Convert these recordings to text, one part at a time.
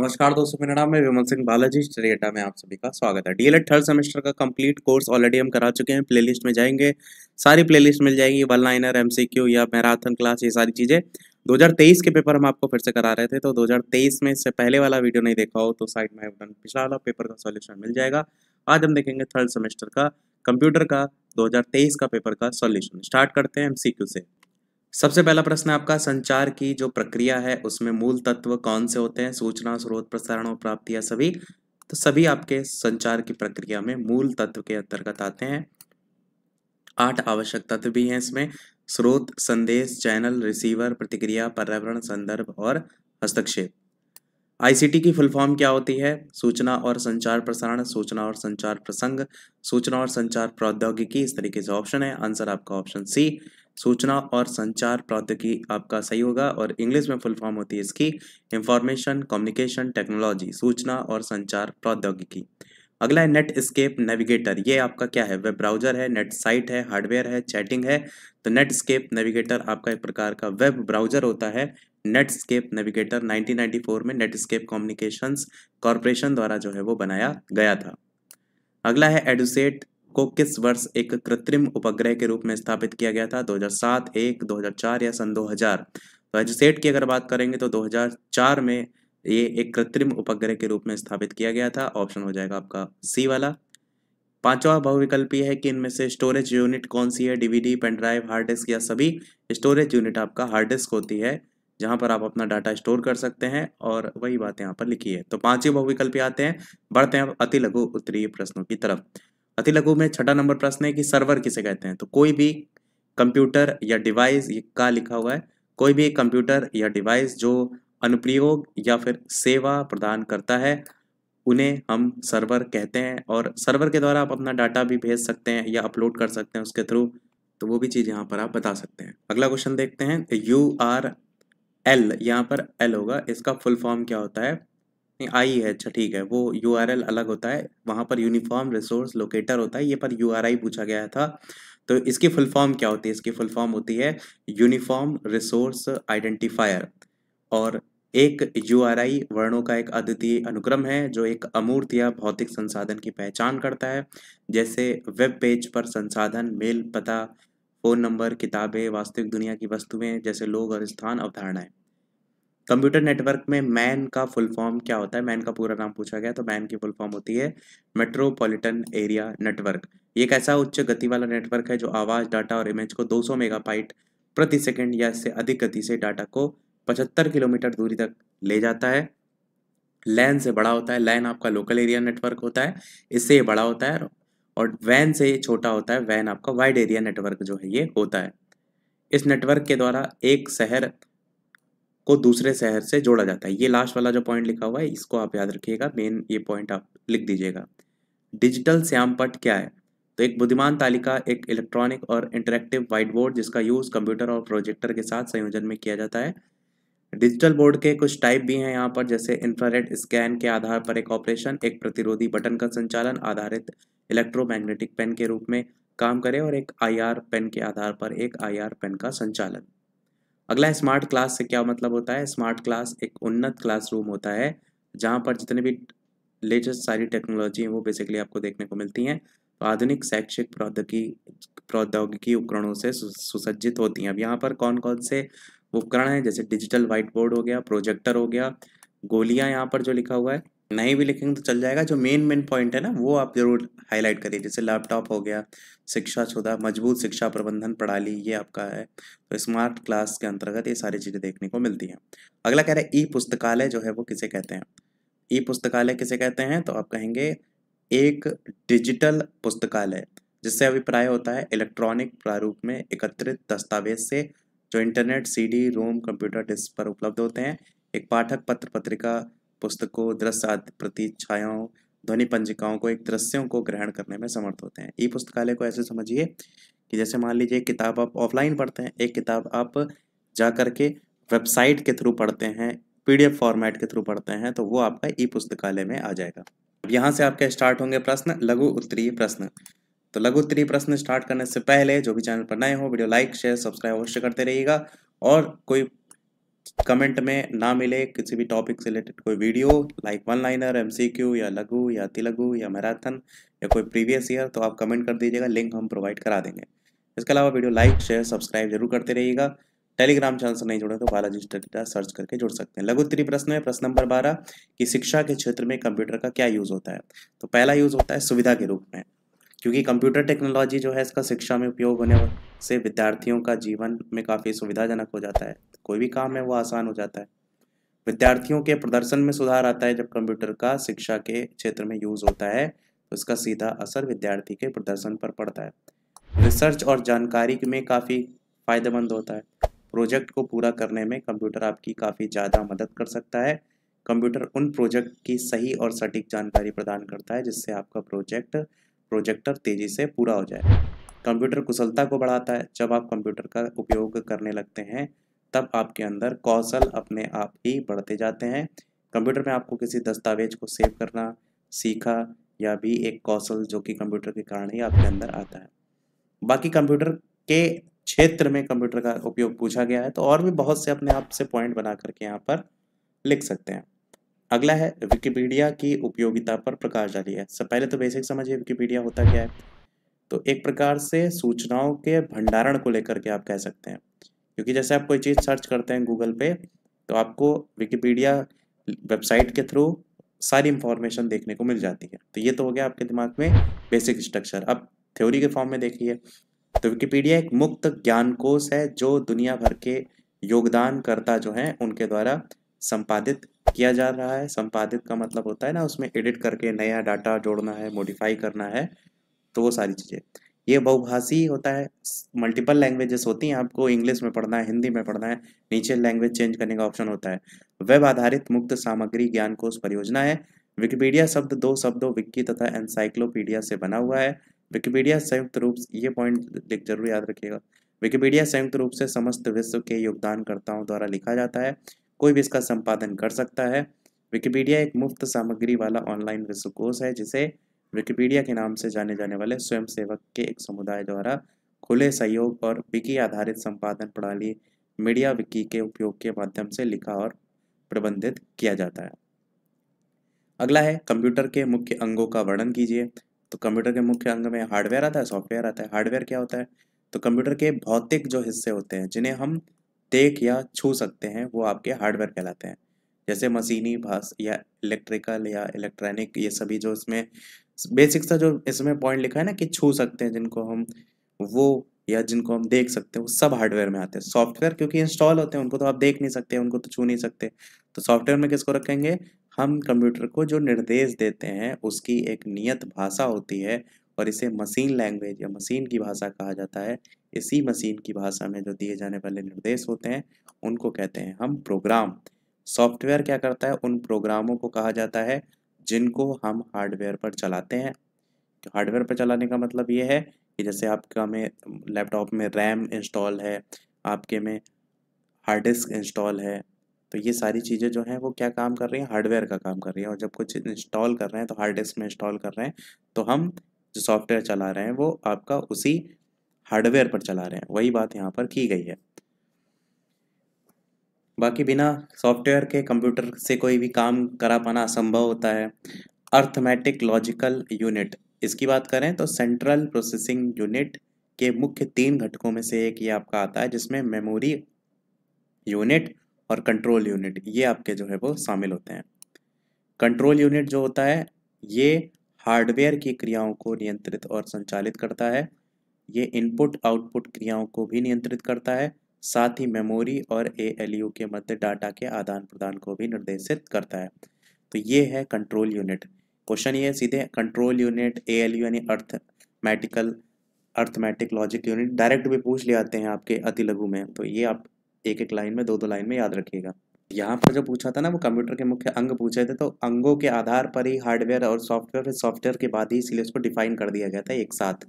नमस्कार दोस्तों मेरा नाम है विमल सिंह बालाजी स्टडी अड्डा में आप सभी का स्वागत है डीएलएड थर्ड सेमेस्टर का कंप्लीट कोर्स ऑलरेडी हम करा चुके हैं प्लेलिस्ट में जाएंगे सारी प्लेलिस्ट मिल जाएगी वन लाइनर एमसीक्यू या मैराथन क्लास ये सारी चीज़ें 2023 के पेपर हम आपको फिर से करा रहे थे तो 2023 में इससे पहले वाला वीडियो नहीं देखा हो तो साइड में पिछला वाला पेपर का सोल्यूशन मिल जाएगा आज हम देखेंगे थर्ड सेमेस्टर का कंप्यूटर का 2023 का पेपर का सोल्यूशन स्टार्ट करते हैं एमसीक्यू से सबसे पहला प्रश्न है आपका संचार की जो प्रक्रिया है उसमें मूल तत्व कौन से होते हैं सूचना स्रोत प्रसारण और प्राप्ति या सभी तो सभी आपके संचार की प्रक्रिया में मूल तत्व के अंतर्गत आते हैं आठ आवश्यक तत्व भी हैं इसमें स्रोत संदेश चैनल रिसीवर प्रतिक्रिया पर्यावरण संदर्भ और हस्तक्षेप आईसीटी की फुल फॉर्म क्या होती है सूचना और संचार प्रसारण सूचना और संचार प्रसंग सूचना और संचार प्रौद्योगिकी इस तरीके से ऑप्शन है आंसर आपका ऑप्शन सी सूचना और संचार प्रौद्योगिकी आपका सही होगा और इंग्लिश में फुल फॉर्म होती है इसकी इंफॉर्मेशन कम्युनिकेशन टेक्नोलॉजी सूचना और संचार प्रौद्योगिकी अगला है नेट स्केप नेविगेटर ये आपका क्या है वेब ब्राउजर है नेट साइट है हार्डवेयर है चैटिंग है तो नेट स्केप नेविगेटर आपका एक प्रकार का वेब ब्राउजर होता है नेटस्केप नेविगेटर 1994 में नेटस्केप कॉम्युनिकेशन कॉरपोरेशन द्वारा जो है वो बनाया गया था अगला है एडुसेट को किस वर्ष एक कृत्रिम उपग्रह के रूप में स्थापित किया गया था 2007, एक 2004 या सन 2000 तो एजसेट की अगर बात करेंगे तो 2004 में ये एक कृत्रिम उपग्रह के रूप में स्थापित किया गया था ऑप्शन हो जाएगा आपका सी वाला पांचवा यह है कि इनमें से स्टोरेज यूनिट कौन सी है डीवीडी पेनड्राइव हार्ड डिस्क या सभी स्टोरेज यूनिट आपका हार्ड डिस्क होती है जहां पर आप अपना डाटा स्टोर कर सकते हैं और वही बात यहाँ पर लिखी है तो पांचवी बहुविकल्प आते हैं बढ़ते हैं अति लघु उत्तरीय प्रश्नों की तरफ अति लघु में छठा नंबर प्रश्न है कि सर्वर किसे कहते हैं तो कोई भी कंप्यूटर या डिवाइस का लिखा हुआ है कोई भी कंप्यूटर या डिवाइस जो अनुप्रयोग या फिर सेवा प्रदान करता है उन्हें हम सर्वर कहते हैं और सर्वर के द्वारा आप अपना डाटा भी भेज सकते हैं या अपलोड कर सकते हैं उसके थ्रू तो वो भी चीज़ यहाँ पर आप बता सकते हैं अगला क्वेश्चन देखते हैं यू आर एल यहाँ पर एल होगा इसका फुल फॉर्म क्या होता है नहीं आई है अच्छा ठीक है वो यू अलग होता है वहाँ पर यूनिफॉर्म रिसोर्स लोकेटर होता है ये पर यू पूछा गया था तो इसकी फुल फॉर्म क्या होती है इसकी फुल फॉर्म होती है यूनिफॉर्म रिसोर्स आइडेंटिफायर और एक यू वर्णों का एक अद्वितीय अनुक्रम है जो एक अमूर्त या भौतिक संसाधन की पहचान करता है जैसे वेब पेज पर संसाधन मेल पता फ़ोन नंबर किताबें वास्तविक दुनिया की वस्तुएं जैसे लोग और स्थान अवधारणाएं कंप्यूटर नेटवर्क में मैन का फुल फॉर्म क्या होता है मैन का पूरा नाम पूछा गया तो मैन की फुल फॉर्म होती है मेट्रोपॉलिटन एरिया नेटवर्क ये एक ऐसा उच्च गति वाला नेटवर्क है जो आवाज़ डाटा और इमेज को 200 मेगापाइट प्रति सेकंड या इससे अधिक गति से डाटा को 75 किलोमीटर दूरी तक ले जाता है लैन से बड़ा होता है लैन आपका लोकल एरिया नेटवर्क होता है इससे ये बड़ा होता है और वैन से ये छोटा होता है वैन आपका वाइड एरिया नेटवर्क जो है ये होता है इस नेटवर्क के द्वारा एक शहर को दूसरे शहर से जोड़ा जाता है ये लास्ट वाला जो पॉइंट लिखा हुआ है इसको आप याद रखिएगा मेन ये पॉइंट आप लिख दीजिएगा डिजिटल श्यामपट क्या है तो एक बुद्धिमान तालिका एक इलेक्ट्रॉनिक और इंटरेक्टिव वाइट बोर्ड जिसका यूज़ कंप्यूटर और प्रोजेक्टर के साथ संयोजन में किया जाता है डिजिटल बोर्ड के कुछ टाइप भी हैं यहाँ पर जैसे इंफ्रारेड स्कैन के आधार पर एक ऑपरेशन एक प्रतिरोधी बटन का संचालन आधारित इलेक्ट्रोमैग्नेटिक पेन के रूप में काम करे और एक आईआर पेन के आधार पर एक आईआर पेन का संचालन अगला स्मार्ट क्लास से क्या मतलब होता है स्मार्ट क्लास एक उन्नत क्लासरूम होता है जहाँ पर जितने भी लेटेस्ट सारी टेक्नोलॉजी हैं वो बेसिकली आपको देखने को मिलती हैं तो आधुनिक शैक्षिक प्रौद्योगिकी प्रौद्योगिकी उपकरणों से सुसज्जित होती हैं अब यहाँ पर कौन कौन से उपकरण हैं जैसे डिजिटल व्हाइट बोर्ड हो गया प्रोजेक्टर हो गया गोलियाँ यहाँ पर जो लिखा हुआ है नहीं भी लिखेंगे तो चल जाएगा जो मेन मेन पॉइंट है ना वो आप जरूर हाईलाइट करिए जैसे लैपटॉप हो गया शिक्षा शोधा मजबूत शिक्षा प्रबंधन प्रणाली ये आपका है तो स्मार्ट क्लास के अंतर्गत ये सारी चीज़ें देखने को मिलती हैं अगला कह रहा है ई पुस्तकालय जो है वो किसे कहते हैं ई पुस्तकालय किसे कहते हैं तो आप कहेंगे एक डिजिटल पुस्तकालय जिससे अभिप्राय होता है इलेक्ट्रॉनिक प्रारूप में एकत्रित दस्तावेज से जो internet CD ROM computer disk पर उपलब्ध होते हैं एक पाठक पत्र पत्रिका पुस्तकों दृश्य आदि छायाओं ध्वनि पंजिकाओं को एक दृश्यों को ग्रहण करने में समर्थ होते हैं ई पुस्तकालय को ऐसे समझिए कि जैसे मान लीजिए एक किताब आप ऑफलाइन पढ़ते हैं एक किताब आप जा कर के वेबसाइट के थ्रू पढ़ते हैं पीडीएफ फॉर्मेट के थ्रू पढ़ते हैं तो वो आपका ई पुस्तकालय में आ जाएगा अब यहाँ से आपके स्टार्ट होंगे प्रश्न लघु उत्तरीय प्रश्न तो लघु उत्तरीय प्रश्न स्टार्ट करने से पहले जो भी चैनल पर नए हो वीडियो लाइक शेयर सब्सक्राइब अवश्य करते रहिएगा और कोई कमेंट में ना मिले किसी भी टॉपिक से रिलेटेड कोई video like one liner MCQ या लघु या तिलघु या मैराथन या कोई प्रीवियस ईयर तो आप कमेंट कर दीजिएगा लिंक हम प्रोवाइड करा देंगे इसके अलावा वीडियो लाइक शेयर सब्सक्राइब जरूर करते रहिएगा टेलीग्राम चैनल से नहीं जुड़े तो बालाजी स्टडीटा सर्च करके जुड़ सकते हैं लघु उत्तरी प्रश्न है प्रश्न नंबर बारह कि शिक्षा के क्षेत्र में कंप्यूटर का क्या यूज़ होता है तो पहला यूज़ होता है सुविधा के रूप में क्योंकि कंप्यूटर टेक्नोलॉजी जो है इसका शिक्षा में उपयोग होने से विद्यार्थियों का जीवन में काफ़ी सुविधाजनक हो जाता है कोई भी काम है वो आसान हो जाता है विद्यार्थियों के प्रदर्शन में सुधार आता है जब कंप्यूटर का शिक्षा के क्षेत्र में यूज़ होता है तो इसका सीधा असर विद्यार्थी के प्रदर्शन पर पड़ता है रिसर्च और जानकारी में काफ़ी फायदेमंद होता है प्रोजेक्ट को पूरा करने में कंप्यूटर आपकी काफ़ी ज़्यादा मदद कर सकता है कंप्यूटर उन प्रोजेक्ट की सही और सटीक जानकारी प्रदान करता है जिससे आपका प्रोजेक्ट प्रोजेक्टर तेज़ी से पूरा हो जाए कंप्यूटर कुशलता को बढ़ाता है जब आप कंप्यूटर का उपयोग करने लगते हैं तब आपके अंदर कौशल अपने आप ही बढ़ते जाते हैं कंप्यूटर में आपको किसी दस्तावेज को सेव करना सीखा या भी एक कौशल जो कि कंप्यूटर के कारण ही आपके अंदर आता है बाकी कंप्यूटर के क्षेत्र में कंप्यूटर का उपयोग पूछा गया है तो और भी बहुत से अपने आप से पॉइंट बना करके यहाँ पर लिख सकते हैं अगला है विकिपीडिया की उपयोगिता पर प्रकाश डालिए सब पहले तो बेसिक समझिए विकिपीडिया होता क्या है तो एक प्रकार से सूचनाओं के भंडारण को लेकर के आप कह सकते हैं क्योंकि जैसे आप कोई चीज़ सर्च करते हैं गूगल पे तो आपको विकिपीडिया वेबसाइट के थ्रू सारी इंफॉर्मेशन देखने को मिल जाती है तो ये तो हो गया आपके दिमाग में बेसिक स्ट्रक्चर अब थ्योरी के फॉर्म में देखिए तो विकीपीडिया एक मुक्त ज्ञान कोश है जो दुनिया भर के योगदानकर्ता जो हैं उनके द्वारा संपादित किया जा रहा है संपादित का मतलब होता है ना उसमें एडिट करके नया डाटा जोड़ना है मॉडिफाई करना है तो वो सारी चीज़ें ये बहुभाषी होता है मल्टीपल लैंग्वेजेस होती हैं आपको इंग्लिश में पढ़ना है हिंदी में पढ़ना है नीचे लैंग्वेज चेंज करने का ऑप्शन होता है वेब आधारित मुक्त सामग्री ज्ञान कोष परियोजना है विकिपीडिया शब्द दो शब्दों विक्की तथा एनसाइक्लोपीडिया से बना हुआ है विकिपीडिया संयुक्त रूप से ये पॉइंट जरूर याद रखिएगा विकिपीडिया संयुक्त रूप से समस्त विश्व के योगदानकर्ताओं द्वारा लिखा जाता है कोई भी इसका संपादन कर सकता है विकिपीडिया एक मुफ्त सामग्री वाला ऑनलाइन विश्वकोश है जिसे विकिपीडिया के नाम से जाने जाने वाले स्वयंसेवक के एक समुदाय द्वारा खुले सहयोग और विकी आधारित संपादन प्रणाली मीडिया विकी के उपयोग के माध्यम से लिखा और प्रबंधित किया जाता है अगला है कंप्यूटर के मुख्य अंगों का वर्णन कीजिए तो कंप्यूटर के मुख्य अंग में हार्डवेयर आता है सॉफ्टवेयर आता है हार्डवेयर क्या होता है तो कंप्यूटर के भौतिक जो हिस्से होते हैं जिन्हें हम देख या छू सकते हैं वो आपके हार्डवेयर कहलाते हैं जैसे मशीनी भाष या इलेक्ट्रिकल या इलेक्ट्रॉनिक ये सभी जो इसमें बेसिक सा जो इसमें पॉइंट लिखा है ना कि छू सकते हैं जिनको हम वो या जिनको हम देख सकते हैं वो सब हार्डवेयर में आते हैं सॉफ्टवेयर क्योंकि इंस्टॉल होते हैं उनको तो आप देख नहीं सकते उनको तो छू नहीं सकते तो सॉफ्टवेयर में किसको रखेंगे हम कंप्यूटर को जो निर्देश देते हैं उसकी एक नियत भाषा होती है और इसे मशीन लैंग्वेज या मशीन की भाषा कहा जाता है इसी मशीन की भाषा में जो दिए जाने वाले निर्देश होते हैं उनको कहते हैं हम प्रोग्राम सॉफ्टवेयर क्या करता है उन प्रोग्रामों को कहा जाता है जिनको हम हार्डवेयर पर चलाते हैं हार्डवेयर पर चलाने का मतलब ये है कि जैसे आपका में लैपटॉप में रैम इंस्टॉल है आपके में हार्ड डिस्क इंस्टॉल है तो ये सारी चीज़ें जो हैं वो क्या काम कर रही हैं हार्डवेयर का काम कर रही हैं और जब कुछ इंस्टॉल कर रहे हैं तो हार्ड डिस्क में इंस्टॉल कर रहे हैं तो हम जो सॉफ्टवेयर चला रहे हैं वो आपका उसी हार्डवेयर पर चला रहे हैं वही बात यहाँ पर की गई है बाकी बिना सॉफ्टवेयर के कंप्यूटर से कोई भी काम करा पाना असंभव होता है अर्थमेटिक लॉजिकल यूनिट इसकी बात करें तो सेंट्रल प्रोसेसिंग यूनिट के मुख्य तीन घटकों में से एक ये आपका आता है जिसमें मेमोरी यूनिट और कंट्रोल यूनिट ये आपके जो है वो शामिल होते हैं कंट्रोल यूनिट जो होता है ये हार्डवेयर की क्रियाओं को नियंत्रित और संचालित करता है ये इनपुट आउटपुट क्रियाओं को भी नियंत्रित करता है साथ ही मेमोरी और ए के मध्य डाटा के आदान प्रदान को भी निर्देशित करता है तो ये है कंट्रोल यूनिट क्वेश्चन ये सीधे कंट्रोल यूनिट ए यानी arithmetical arithmetic logic unit direct भी पूछ ले आते हैं आपके अति लघु में तो ये आप एक एक लाइन में दो दो लाइन में याद रखिएगा यहाँ पर जो पूछा था ना वो कंप्यूटर के मुख्य अंग पूछे थे तो अंगों के आधार पर ही हार्डवेयर और सॉफ्टवेयर फिर सॉफ्टवेयर के बाद ही इसलिए उसको डिफाइन कर दिया गया था एक साथ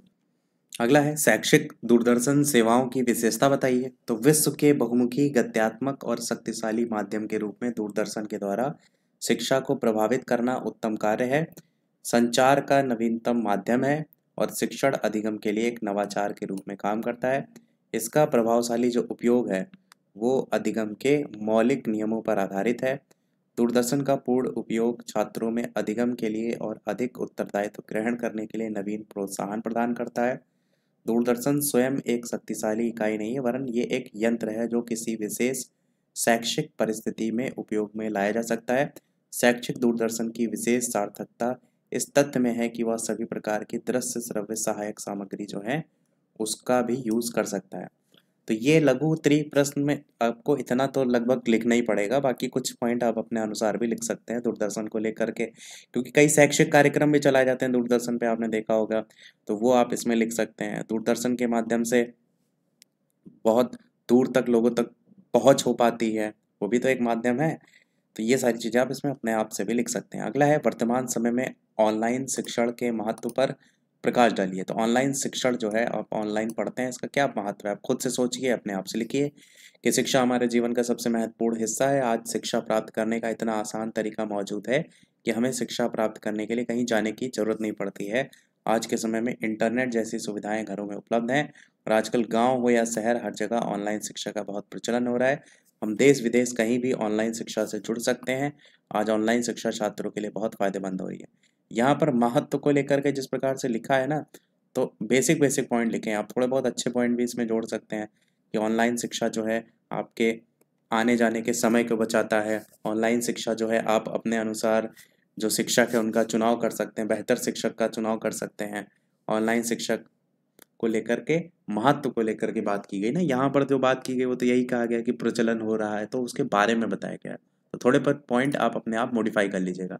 अगला है शैक्षिक दूरदर्शन सेवाओं की विशेषता बताइए तो विश्व के बहुमुखी गत्यात्मक और शक्तिशाली माध्यम के रूप में दूरदर्शन के द्वारा शिक्षा को प्रभावित करना उत्तम कार्य है संचार का नवीनतम माध्यम है और शिक्षण अधिगम के लिए एक नवाचार के रूप में काम करता है इसका प्रभावशाली जो उपयोग है वो अधिगम के मौलिक नियमों पर आधारित है दूरदर्शन का पूर्ण उपयोग छात्रों में अधिगम के लिए और अधिक उत्तरदायित्व ग्रहण करने के लिए नवीन प्रोत्साहन प्रदान करता है दूरदर्शन स्वयं एक शक्तिशाली इकाई नहीं है वरन ये एक यंत्र है जो किसी विशेष शैक्षिक परिस्थिति में उपयोग में लाया जा सकता है शैक्षिक दूरदर्शन की विशेष सार्थकता इस तथ्य में है कि वह सभी प्रकार की दृश्य श्रव्य सहायक सामग्री जो है उसका भी यूज़ कर सकता है तो ये लघु उत्तरी प्रश्न में आपको इतना तो लगभग लिखना ही पड़ेगा बाकी कुछ पॉइंट आप अपने अनुसार भी लिख सकते हैं दूरदर्शन को लेकर के क्योंकि कई शैक्षिक कार्यक्रम भी चलाए जाते हैं दूरदर्शन पे आपने देखा होगा तो वो आप इसमें लिख सकते हैं दूरदर्शन के माध्यम से बहुत दूर तक लोगों तक पहुँच हो पाती है वो भी तो एक माध्यम है तो ये सारी चीज़ें आप इसमें अपने आप से भी लिख सकते हैं अगला है वर्तमान समय में ऑनलाइन शिक्षण के महत्व पर प्रकाश डालिए तो ऑनलाइन शिक्षण जो है आप ऑनलाइन पढ़ते हैं इसका क्या महत्व है आप खुद से सोचिए अपने आप से लिखिए कि शिक्षा हमारे जीवन का सबसे महत्वपूर्ण हिस्सा है आज शिक्षा प्राप्त करने का इतना आसान तरीका मौजूद है कि हमें शिक्षा प्राप्त करने के लिए कहीं जाने की जरूरत नहीं पड़ती है आज के समय में इंटरनेट जैसी सुविधाएं घरों में उपलब्ध हैं और आजकल गांव हो या शहर हर जगह ऑनलाइन शिक्षा का बहुत प्रचलन हो रहा है हम देश विदेश कहीं भी ऑनलाइन शिक्षा से जुड़ सकते हैं आज ऑनलाइन शिक्षा छात्रों के लिए बहुत फायदेमंद हो रही है यहाँ पर महत्व को लेकर के जिस प्रकार से लिखा है ना तो बेसिक बेसिक पॉइंट लिखे हैं आप थोड़े बहुत अच्छे पॉइंट भी इसमें जोड़ सकते हैं कि ऑनलाइन शिक्षा जो है आपके आने जाने के समय को बचाता है ऑनलाइन शिक्षा जो है आप अपने अनुसार जो शिक्षक है उनका चुनाव कर सकते हैं बेहतर शिक्षक का चुनाव कर सकते हैं ऑनलाइन शिक्षक को लेकर के महत्व को लेकर के बात की गई ना यहाँ पर जो बात की गई वो तो यही कहा गया कि प्रचलन हो रहा है तो उसके बारे में बताया गया है तो थोड़े पर पॉइंट आप अपने आप मॉडिफाई कर लीजिएगा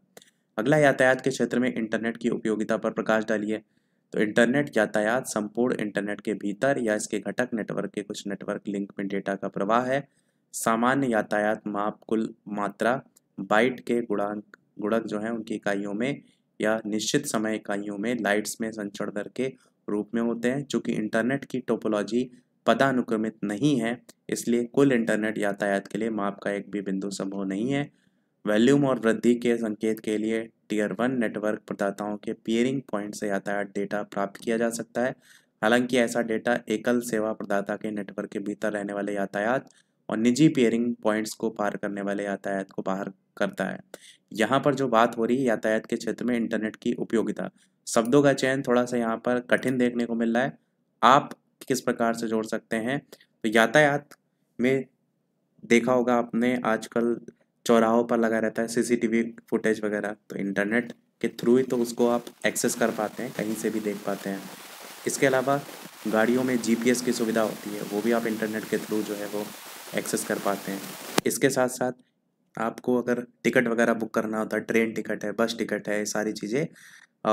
अगला यातायात के क्षेत्र में इंटरनेट की उपयोगिता पर प्रकाश डालिए तो इंटरनेट यातायात संपूर्ण इंटरनेट के भीतर या इसके घटक नेटवर्क के कुछ नेटवर्क लिंक में डेटा का प्रवाह है सामान्य यातायात माप कुल मात्रा बाइट के गुणांक गुणक जो है उनकी इकाइयों में या निश्चित समय इकाइयों में लाइट्स में संचरण दर के रूप में होते हैं चूँकि इंटरनेट की टोपोलॉजी पदानुक्रमित नहीं है इसलिए कुल इंटरनेट यातायात के लिए माप का एक भी बिंदु संभव नहीं है वैल्यूम और वृद्धि के संकेत के लिए टीयर वन नेटवर्क प्रदाताओं के पियरिंग पॉइंट से यातायात डेटा प्राप्त किया जा सकता है हालांकि ऐसा डेटा एकल सेवा प्रदाता के नेटवर्क के भीतर रहने वाले यातायात और निजी पेयरिंग पॉइंट्स को पार करने वाले यातायात को बाहर करता है यहाँ पर जो बात हो रही है यातायात के क्षेत्र में इंटरनेट की उपयोगिता शब्दों का चयन थोड़ा सा यहाँ पर कठिन देखने को मिल रहा है आप किस प्रकार से जोड़ सकते हैं तो यातायात में देखा होगा आपने आजकल चौराहों पर लगा रहता है सीसीटीवी फुटेज वगैरह तो इंटरनेट के थ्रू ही तो उसको आप एक्सेस कर पाते हैं कहीं से भी देख पाते हैं इसके अलावा गाड़ियों में जी की सुविधा होती है वो भी आप इंटरनेट के थ्रू जो है वो एक्सेस कर पाते हैं इसके साथ साथ आपको अगर टिकट वगैरह बुक करना होता है ट्रेन टिकट है बस टिकट है ये सारी चीज़ें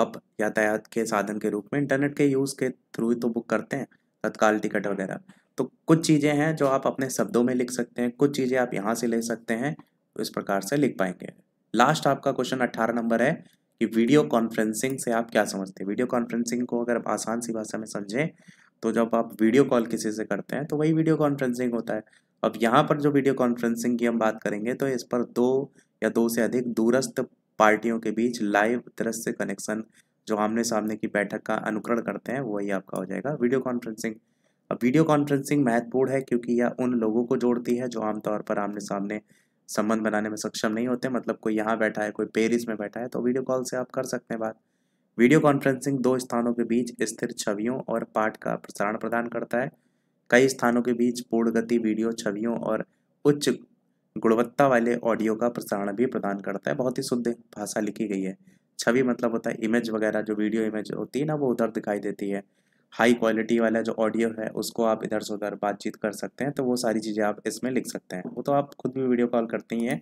आप यातायात के साधन के रूप में इंटरनेट के यूज़ के थ्रू ही तो बुक करते हैं तत्काल टिकट वगैरह तो कुछ चीज़ें हैं जो आप अपने शब्दों में लिख सकते हैं कुछ चीज़ें आप यहाँ से ले सकते हैं तो इस प्रकार से लिख पाएंगे लास्ट आपका क्वेश्चन अट्ठारह नंबर है कि वीडियो कॉन्फ्रेंसिंग से आप क्या समझते हैं वीडियो कॉन्फ्रेंसिंग को अगर आप आसान सी भाषा में समझें तो जब आप वीडियो कॉल किसी से करते हैं तो वही वीडियो कॉन्फ्रेंसिंग होता है अब यहाँ पर जो वीडियो कॉन्फ्रेंसिंग की हम बात करेंगे तो इस पर दो या दो से अधिक दूरस्थ पार्टियों के बीच लाइव दृश्य कनेक्शन जो आमने सामने की बैठक का अनुकरण करते हैं वही आपका हो जाएगा वीडियो कॉन्फ्रेंसिंग अब वीडियो कॉन्फ्रेंसिंग महत्वपूर्ण है क्योंकि यह उन लोगों को जोड़ती है जो आमतौर पर आमने सामने संबंध बनाने में सक्षम नहीं होते मतलब कोई यहाँ बैठा है कोई पेरिस में बैठा है तो वीडियो कॉल से आप कर सकते हैं बात वीडियो कॉन्फ्रेंसिंग दो स्थानों के बीच स्थिर छवियों और पाठ का प्रसारण प्रदान करता है कई स्थानों के बीच पूर्ण गति वीडियो छवियों और उच्च गुणवत्ता वाले ऑडियो का प्रसारण भी प्रदान करता है बहुत ही शुद्ध भाषा लिखी गई है छवि मतलब होता है इमेज वगैरह जो वीडियो इमेज होती है ना वो उधर दिखाई देती है हाई क्वालिटी वाला जो ऑडियो है उसको आप इधर से उधर बातचीत कर सकते हैं तो वो सारी चीज़ें आप इसमें लिख सकते हैं वो तो आप खुद भी वीडियो कॉल करते ही हैं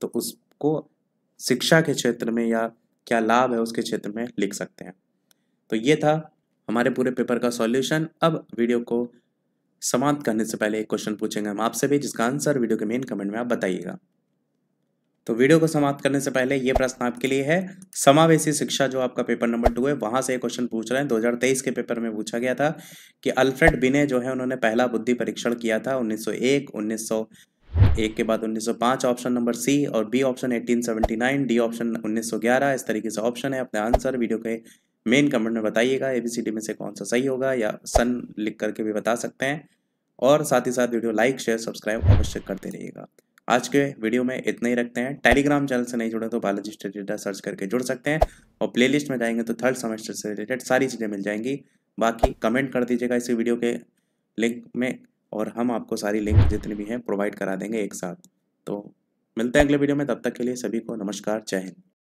तो उसको शिक्षा के क्षेत्र में या क्या लाभ है उसके क्षेत्र में लिख सकते हैं तो ये था हमारे पूरे पेपर का सॉल्यूशन अब वीडियो को समाप्त करने से पहले एक क्वेश्चन पूछेंगे हम आपसे भी जिसका आंसर वीडियो के मेन कमेंट में आप बताइएगा तो वीडियो को समाप्त करने से पहले ये प्रश्न आपके लिए है समावेशी शिक्षा जो आपका पेपर नंबर टू है वहां से क्वेश्चन पूछ रहे हैं 2023 के पेपर में पूछा गया था कि अल्फ्रेड बिने जो है उन्होंने पहला बुद्धि परीक्षण किया था 1901 1901 एक के बाद 1905 ऑप्शन नंबर सी और बी ऑप्शन 1879 डी ऑप्शन 1911 इस तरीके से ऑप्शन है अपने आंसर वीडियो के मेन कमेंट में बताइएगा एबीसीडी में से कौन सा सही होगा या सन लिख करके भी बता सकते हैं और साथ ही साथ वीडियो लाइक शेयर सब्सक्राइब अवश्य करते रहिएगा आज के वीडियो में इतना ही रखते हैं टेलीग्राम चैनल से नहीं जुड़े तो बालाजी स्टडी डेटा सर्च करके जुड़ सकते हैं और प्लेलिस्ट में जाएंगे तो थर्ड सेमेस्टर से रिलेटेड सारी चीज़ें मिल जाएंगी बाकी कमेंट कर दीजिएगा इसी वीडियो के लिंक में और हम आपको सारी लिंक जितनी भी हैं प्रोवाइड करा देंगे एक साथ तो मिलते हैं अगले वीडियो में तब तक के लिए सभी को नमस्कार जय हिंद